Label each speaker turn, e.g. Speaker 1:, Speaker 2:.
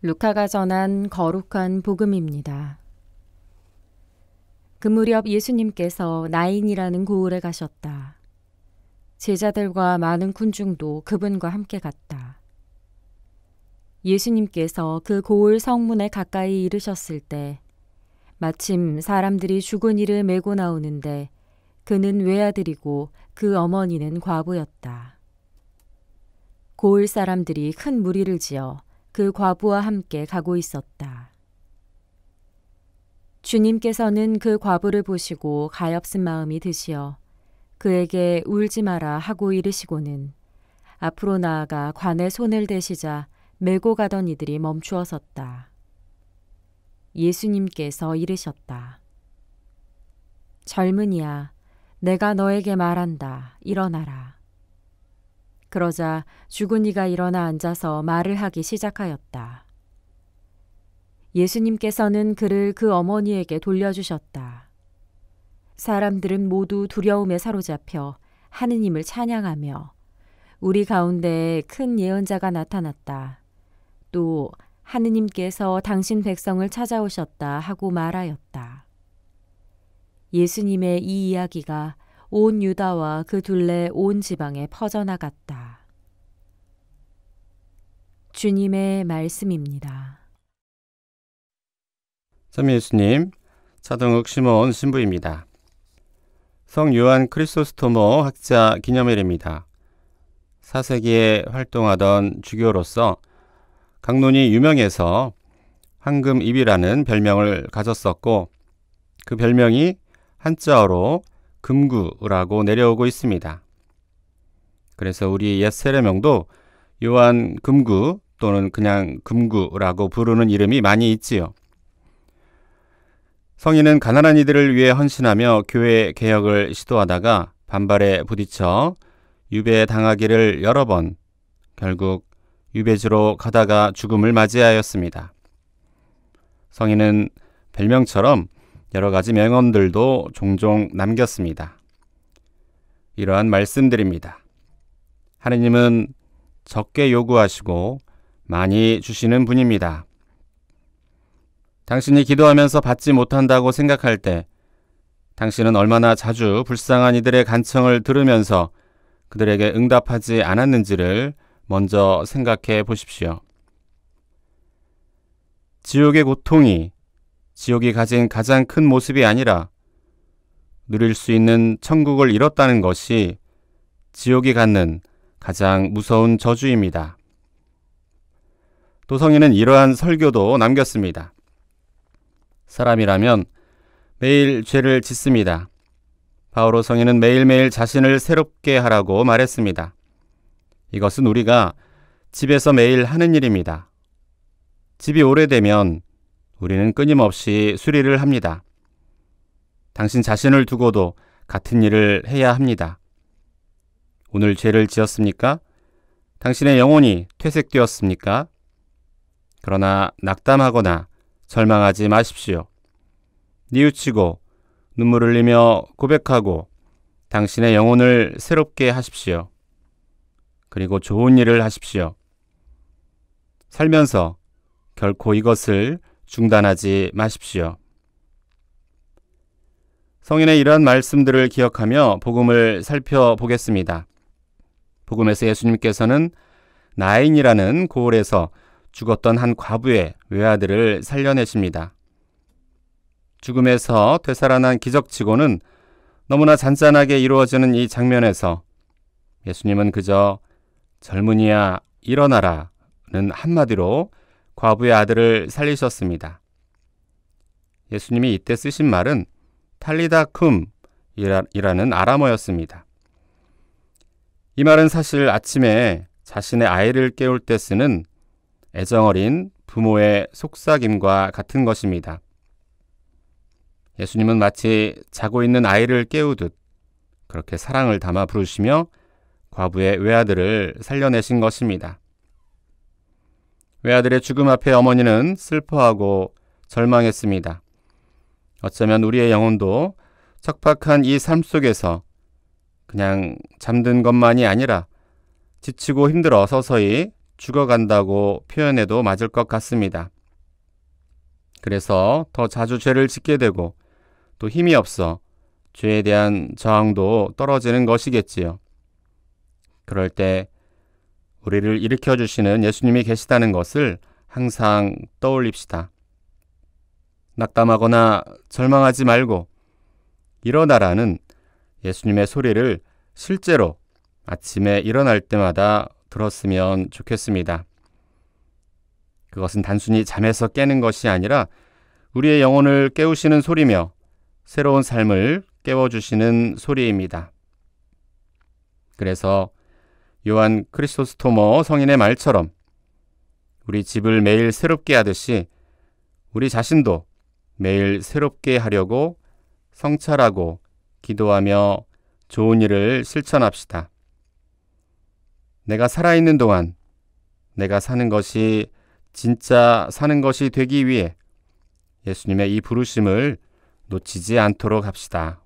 Speaker 1: 루카가 전한 거룩한 복음입니다. 그 무렵 예수님께서 나인이라는 고을에 가셨다. 제자들과 많은 군중도 그분과 함께 갔다. 예수님께서 그 고을 성문에 가까이 이르셨을 때 마침 사람들이 죽은 이를 메고 나오는데 그는 외아들이고 그 어머니는 과부였다. 고을 사람들이 큰 무리를 지어 그 과부와 함께 가고 있었다. 주님께서는 그 과부를 보시고 가엾은 마음이 드시어 그에게 울지 마라 하고 이르시고는 앞으로 나아가 관에 손을 대시자 메고 가던 이들이 멈추어 섰다. 예수님께서 이르셨다. 젊은이야, 내가 너에게 말한다. 일어나라. 그러자 죽은 이가 일어나 앉아서 말을 하기 시작하였다. 예수님께서는 그를 그 어머니에게 돌려주셨다. 사람들은 모두 두려움에 사로잡혀 하느님을 찬양하며 우리 가운데큰 예언자가 나타났다. 또 하느님께서 당신 백성을 찾아오셨다 하고 말하였다. 예수님의 이 이야기가 온 유다와 그 둘레 온 지방에 퍼져나갔다. 주님의 말씀입니다.
Speaker 2: 참 예수님, 차동욱 시몬 신부입니다. 성 요한 크리소스토모 학자 기념일입니다. 4세기에 활동하던 주교로서 강론이 유명해서 황금 입이라는 별명을 가졌었고 그 별명이 한자어로 금구라고 내려오고 있습니다. 그래서 우리 옛 세례명도 요한 금구 또는 그냥 금구라고 부르는 이름이 많이 있지요. 성인은 가난한 이들을 위해 헌신하며 교회 개혁을 시도하다가 반발에 부딪혀 유배당하기를 여러 번 결국 유배지로 가다가 죽음을 맞이하였습니다. 성인은 별명처럼 여러 가지 명언들도 종종 남겼습니다. 이러한 말씀드립니다. 하느님은 적게 요구하시고 많이 주시는 분입니다. 당신이 기도하면서 받지 못한다고 생각할 때 당신은 얼마나 자주 불쌍한 이들의 간청을 들으면서 그들에게 응답하지 않았는지를 먼저 생각해 보십시오. 지옥의 고통이 지옥이 가진 가장 큰 모습이 아니라 누릴 수 있는 천국을 잃었다는 것이 지옥이 갖는 가장 무서운 저주입니다. 도성이는 이러한 설교도 남겼습니다. 사람이라면 매일 죄를 짓습니다. 바오로 성인은 매일매일 자신을 새롭게 하라고 말했습니다. 이것은 우리가 집에서 매일 하는 일입니다. 집이 오래되면 우리는 끊임없이 수리를 합니다. 당신 자신을 두고도 같은 일을 해야 합니다. 오늘 죄를 지었습니까? 당신의 영혼이 퇴색되었습니까? 그러나 낙담하거나 절망하지 마십시오. 뉘우치고 눈물 흘리며 고백하고 당신의 영혼을 새롭게 하십시오. 그리고 좋은 일을 하십시오. 살면서 결코 이것을 중단하지 마십시오. 성인의 이러한 말씀들을 기억하며 복음을 살펴보겠습니다. 복음에서 예수님께서는 나인이라는 고을에서 죽었던 한 과부의 외아들을 살려내십니다. 죽음에서 되살아난 기적치고는 너무나 잔잔하게 이루어지는 이 장면에서 예수님은 그저 젊은이야 일어나라는 한마디로 과부의 아들을 살리셨습니다. 예수님이 이때 쓰신 말은 탈리다 쿰이라는 아람어였습니다. 이 말은 사실 아침에 자신의 아이를 깨울 때 쓰는 애정어린 부모의 속삭임과 같은 것입니다. 예수님은 마치 자고 있는 아이를 깨우듯 그렇게 사랑을 담아 부르시며 과부의 외아들을 살려내신 것입니다. 외아들의 죽음 앞에 어머니는 슬퍼하고 절망했습니다. 어쩌면 우리의 영혼도 척박한 이 삶 속에서 그냥 잠든 것만이 아니라 지치고 힘들어 서서히 죽어간다고 표현해도 맞을 것 같습니다. 그래서 더 자주 죄를 짓게 되고 또 힘이 없어 죄에 대한 저항도 떨어지는 것이겠지요. 그럴 때 우리를 일으켜 주시는 예수님이 계시다는 것을 항상 떠올립시다. 낙담하거나 절망하지 말고 일어나라는 예수님의 소리를 실제로 아침에 일어날 때마다 들었으면 좋겠습니다. 그것은 단순히 잠에서 깨는 것이 아니라 우리의 영혼을 깨우시는 소리며 새로운 삶을 깨워주시는 소리입니다. 그래서 요한 크리스스토머 성인의 말처럼 우리 집을 매일 새롭게 하듯이 우리 자신도 매일 새롭게 하려고 성찰하고 기도하며 좋은 일을 실천합시다. 내가 살아있는 동안 내가 사는 것이 진짜 사는 것이 되기 위해 예수님의 이 부르심을 놓치지 않도록 합시다.